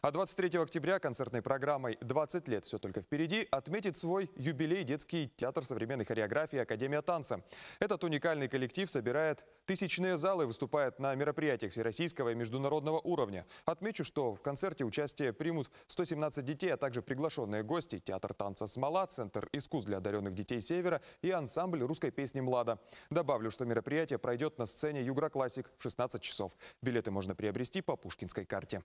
А 23 октября концертной программой «20 лет. Все только впереди» отметит свой юбилей детский театр современной хореографии «Академия танца». Этот уникальный коллектив собирает тысячные залы и выступает на мероприятиях всероссийского и международного уровня. Отмечу, что в концерте участие примут 117 детей, а также приглашенные гости Театр танца «Смола», Центр искусств для одаренных детей Севера и ансамбль русской песни «Млада». Добавлю, что мероприятие пройдет на сцене «Югра Классик» в 16 часов. Билеты можно приобрести по пушкинской карте.